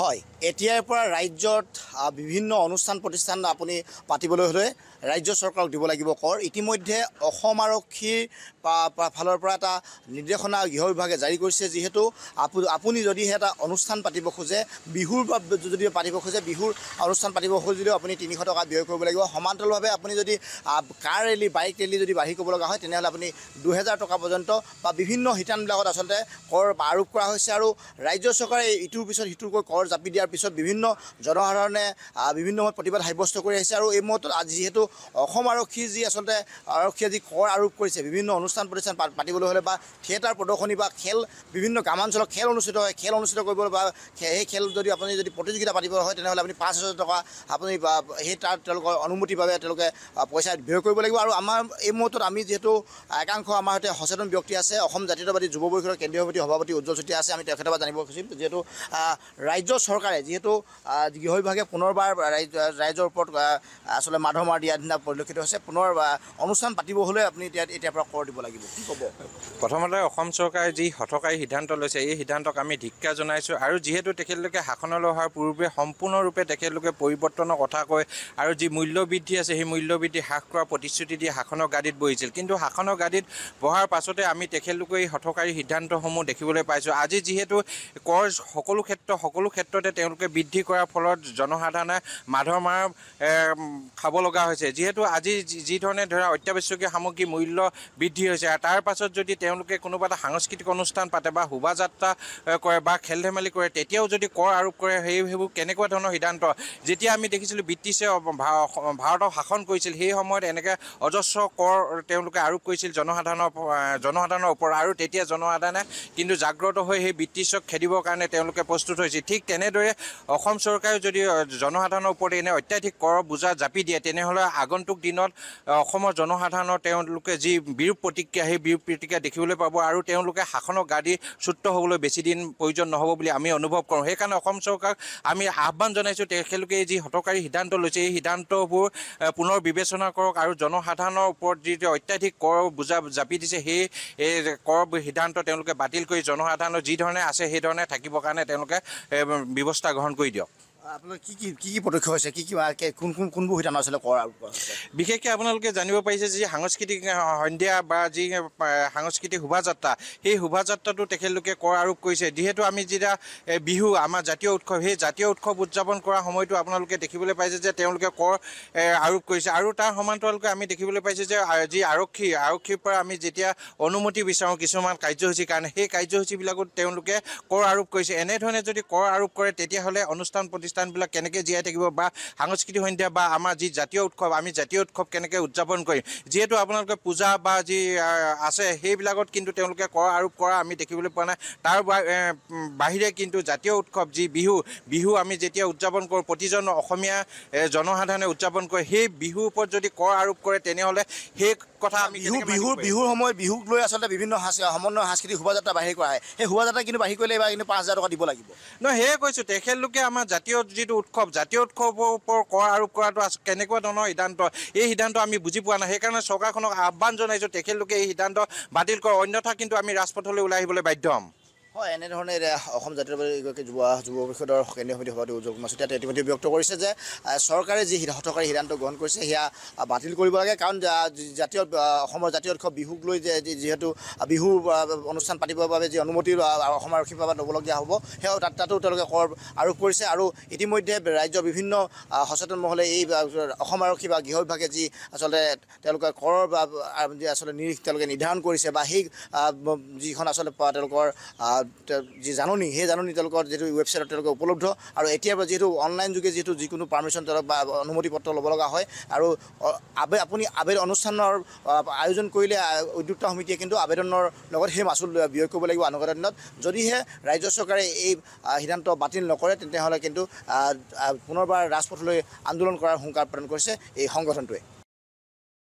হয় এতিয়াৰ পৰা ৰাজ্যত বিভিন্ন অনুষ্ঠান প্ৰতিষ্ঠান আপুনি পাতিবলৈ হ'লে ৰাজ্য চৰকাৰক দিব লাগিব কৰ ইতিমধ্যে অসম আৰক্ষীৰ ফালৰ পৰা এটা নিৰ্দেশনা গৃহ বিভাগে জাৰি কৰিছে যিহেতু আপু আপুনি যদিহে এটা অনুষ্ঠান পাতিব খোজে বিহুৰ বা যদি পাতিব খোজে বিহুৰ অনুষ্ঠান পাতিব খুজিলেও আপুনি তিনিশ টকা ব্যয় কৰিব লাগিব সমান্তৰালভাৱে আপুনি যদি কাৰ ৰেলী বাইক ৰেলী যদি বাঢ়ি কৰিব লগা হয় তেনেহ'লে আপুনি দুহেজাৰ টকা পৰ্যন্ত বা বিভিন্ন শিতানবিলাকত আচলতে কৰ আৰোপ কৰা হৈছে আৰু ৰাজ্য চৰকাৰে ইটোৰ পিছত সিটোকৈ কৰ জাপি দিয়াৰ পিছত বিভিন্ন জনসাধাৰণে বিভিন্ন সময়ত প্ৰতিবাদ সাব্যস্ত কৰি আহিছে আৰু এই মুহূৰ্তত যিহেতু অসম আৰক্ষীৰ যি আচলতে আৰক্ষীয়ে যি কৰ আৰোপ কৰিছে বিভিন্ন অনুষ্ঠান প্ৰতিষ্ঠান পাতিবলৈ হ'লে বা থিয়েটাৰ প্ৰদৰ্শনী বা খেল বিভিন্ন গ্ৰামাঞ্চলত খেল অনুষ্ঠিত হয় খেল অনুষ্ঠিত কৰিবলৈ বা সেই খেল যদি আপুনি যদি প্ৰতিযোগিতা পাতিবলৈ হয় তেনেহ'লে আপুনি পাঁচ হাজাৰ টকা আপুনি সেই তাৰ তেওঁলোকৰ অনুমতিৰ বাবে তেওঁলোকে পইচা ব্যয় কৰিব লাগিব আৰু আমাৰ এই মুহূৰ্তত আমি যিহেতু একাংশ আমাৰ সৈতে সচেতন ব্যক্তি আছে অসম জাতীয়তাবাদী যুৱ পৰিষদৰ কেন্দ্ৰীয় সভাপতি সভাপতি উজ্জ্বল চুতীয়া আছে আমি তেখেতৰ পৰা জানিব খুজিম যিহেতু ৰাজ্য চৰকাৰে যিহেতু গৃহ বিভাগে পুনৰবাৰ ৰাইজৰ ওপৰত আচলতে মাধমাৰ দিয়া আধিনা পৰিলক্ষিত হৈছে পুনৰ অনুষ্ঠান পাতিব হ'লে আপুনি এতিয়া এতিয়াৰ পৰা কৰ দিব লাগিব কি ক'ব প্ৰথমতে অসম চৰকাৰে যি হঠকাৰী সিদ্ধান্ত লৈছে এই সিদ্ধান্তক আমি ধিক্ষা জনাইছোঁ আৰু যিহেতু তেখেতলোকে শাসনলৈ অহাৰ পূৰ্বে সম্পূৰ্ণৰূপে তেখেতলোকে পৰিৱৰ্তনৰ কথা কয় আৰু যি মূল্যবৃদ্ধি আছে সেই মূল্যবৃদ্ধি হ্ৰাস কৰাৰ প্ৰতিশ্ৰুতি দি শাসনৰ গাদীত বহিছিল কিন্তু শাসনৰ গাদীত বহাৰ পাছতে আমি তেখেতলোকে এই হঠকাৰী সিদ্ধান্তসমূহ দেখিবলৈ পাইছোঁ আজি যিহেতু কৰ সকলো ক্ষেত্ৰ সকলো ক্ষেত্ৰতে তেওঁলোকে বৃদ্ধি কৰাৰ ফলত জনসাধাৰণে মাধমাৰ খাব লগা হৈছে হৈছে যিহেতু আজি যি ধৰণে ধৰা অত্যাৱশ্যকীয় সামগ্ৰী মূল্য বৃদ্ধি হৈছে আৰু তাৰ পাছত যদি তেওঁলোকে কোনোবা এটা সাংস্কৃতিক অনুষ্ঠান পাতে বা শোভাযাত্ৰা কৰে বা খেল ধেমালি কৰে তেতিয়াও যদি কৰ আৰোপ কৰে সেই সেইবোৰ কেনেকুৱা ধৰণৰ সিদ্ধান্ত যেতিয়া আমি দেখিছিলোঁ ব্ৰিটিছে ভাৰতক শাসন কৰিছিল সেই সময়ত এনেকৈ অজস্ৰ কৰ তেওঁলোকে আৰোপ কৰিছিল জনসাধাৰণৰ জনসাধাৰণৰ ওপৰত আৰু তেতিয়া জনসাধাৰণে কিন্তু জাগ্ৰত হৈ সেই ব্ৰিটিছক খেদিবৰ কাৰণে তেওঁলোকে প্ৰস্তুত হৈছিল ঠিক তেনেদৰে অসম চৰকাৰেও যদি জনসাধাৰণৰ ওপৰত এনে অত্যাধিক কৰ বোজা জাপি দিয়ে তেনেহ'লে আগন্তুক দিনত অসমৰ জনসাধাৰণৰ তেওঁলোকে যি বিৰূপ প্ৰতিক্ৰিয়া সেই বিৰূপ প্ৰতিক্ৰিয়া দেখিবলৈ পাব আৰু তেওঁলোকে শাসনৰ গাড়ী চুত্ত হ'বলৈ বেছিদিন প্ৰয়োজন নহ'ব বুলি আমি অনুভৱ কৰোঁ সেইকাৰণে অসম চৰকাৰক আমি আহ্বান জনাইছোঁ তেখেতলোকে যি হতকাৰী সিদ্ধান্ত লৈছে এই সিদ্ধান্তবোৰ পুনৰ বিবেচনা কৰক আৰু জনসাধাৰণৰ ওপৰত যিটো অত্যাধিক কৰ বুজা জাপি দিছে সেই এই কৰ সিদ্ধান্ত তেওঁলোকে বাতিল কৰি জনসাধাৰণৰ যিধৰণে আছে সেইধৰণে থাকিবৰ কাৰণে তেওঁলোকে ব্যৱস্থা গ্ৰহণ কৰি দিয়ক বিশেষকৈ আপোনালোকে জানিব পাৰিছে যি সাংস্কৃতিক সন্ধিয়া বা যি সাংস্কৃতিক শোভাযাত্ৰা সেই শোভাযাত্ৰাটো তেখেতলোকে কৰ আৰোপ কৰিছে যিহেতু আমি যেতিয়া বিহু আমাৰ জাতীয় উৎসৱ সেই জাতীয় উৎসৱ উদযাপন কৰা সময়তো আপোনালোকে দেখিবলৈ পাইছে যে তেওঁলোকে কৰ আৰোপ কৰিছে আৰু তাৰ সমান্তৰালকৈ আমি দেখিবলৈ পাইছোঁ যে যি আৰক্ষী আৰক্ষীৰ পৰা আমি যেতিয়া অনুমতি বিচাৰোঁ কিছুমান কাৰ্যসূচীৰ কাৰণে সেই কাৰ্যসূচীবিলাকত তেওঁলোকে কৰ আৰোপ কৰিছে এনেধৰণে যদি কৰ আৰোপ কৰে তেতিয়াহ'লে অনুষ্ঠান প্ৰতিষ্ঠান অনুষ্ঠানবিলাক কেনেকৈ জীয়াই থাকিব বা সাংস্কৃতিক সন্ধ্যা বা আমাৰ যি জাতীয় উৎসৱ আমি জাতীয় উৎসৱ কেনেকৈ উদযাপন কৰিম যিহেতু আপোনালোকে পূজা বা যি আছে সেইবিলাকত কিন্তু তেওঁলোকে কৰা আৰোপ কৰা আমি দেখিবলৈ পোৱা নাই তাৰ বাহিৰে কিন্তু জাতীয় উৎসৱ যি বিহু বিহু আমি যেতিয়া উদযাপন কৰোঁ প্ৰতিজন অসমীয়া জনসাধাৰণে উদযাপন কৰে সেই বিহুৰ ওপৰত যদি কৰ আৰোপ কৰে তেনেহ'লে সেই কথা আমি বিহু বিহুৰ বিহুৰ সময় বিহুক লৈ আচলতে বিভিন্ন সমন্বয় সাংস্কৃতিক শোভাযাত্ৰা বাঢ়ি কৰা হয় সেই শোভাযাত্ৰা কিন্তু বাঢ়ি কৰিলে এইবাৰ কিন্তু পাঁচ হাজাৰ টকা দিব লাগিব নহয় সেয়ে কৈছোঁ তেখেতলোকে আমাৰ জাতীয় উৎসৱ যিটো উৎসৱ জাতীয় উৎসৱৰ ওপৰত কৰ আৰোপ কৰাটো আছে কেনেকুৱা ধৰণৰ সিদ্ধান্ত এই সিদ্ধান্ত আমি বুজি পোৱা নাই সেইকাৰণে চৰকাৰখনক আহ্বান জনাইছোঁ তেখেতলোকে এই সিদ্ধান্ত বাতিল কৰে অন্যথা কিন্তু আমি ৰাজপথলৈ ওলাই আহিবলৈ বাধ্য হ'ম হয় এনেধৰণে অসম জাতীয়তাবাদী এগৰাকী যুৱ যুৱ পৰিষদৰ কেন্দ্ৰীয় সমিতি সভাপতি উজ্জ্বল কুমাৰ চেতিয়াই ইতিমধ্যে ব্যক্ত কৰিছে যে চৰকাৰে যি হতকাৰী সিদ্ধান্ত গ্ৰহণ কৰিছে সেয়া বাতিল কৰিব লাগে কাৰণ জাতীয় অসমৰ জাতীয় উৎসৱ বিহুক লৈ যে যিহেতু বিহু অনুষ্ঠান পাতিবৰ বাবে যি অনুমতি অসম আৰক্ষীৰ পৰা ল'বলগীয়া হ'ব সেয়া তাত তাতো তেওঁলোকে কৰ আৰোপ কৰিছে আৰু ইতিমধ্যে ৰাজ্যৰ বিভিন্ন সচেতন মহলে এই অসম আৰক্ষী বা গৃহ বিভাগে যি আচলতে তেওঁলোকে কৰৰ বা যি আচলতে নিৰীখ তেওঁলোকে নিৰ্ধাৰণ কৰিছে বা সেই যিখন আচলতে তেওঁলোকৰ যি জাননী সেই জাননী তেওঁলোকৰ যিটো ৱেবছাইটত তেওঁলোকে উপলব্ধ আৰু এতিয়াৰ পৰা যিহেতু অনলাইন যোগে যিহেতু যিকোনো পাৰ্মিশ্যন তেওঁলোক বা অনুমতি পত্ৰ ল'ব লগা হয় আৰু আবে আপুনি আবেদন অনুষ্ঠানৰ আয়োজন কৰিলে উদ্যোক্তা সমিতিয়ে কিন্তু আবেদনৰ লগত সেই মাচুল ব্যয় কৰিব লাগিব আনুগত দিনত যদিহে ৰাজ্য চৰকাৰে এই সিদ্ধান্ত বাতিল নকৰে তেতিয়াহ'লে কিন্তু পুনৰবাৰ ৰাজপথলৈ আন্দোলন কৰাৰ সংকাৰ প্ৰদান কৰিছে এই সংগঠনটোৱে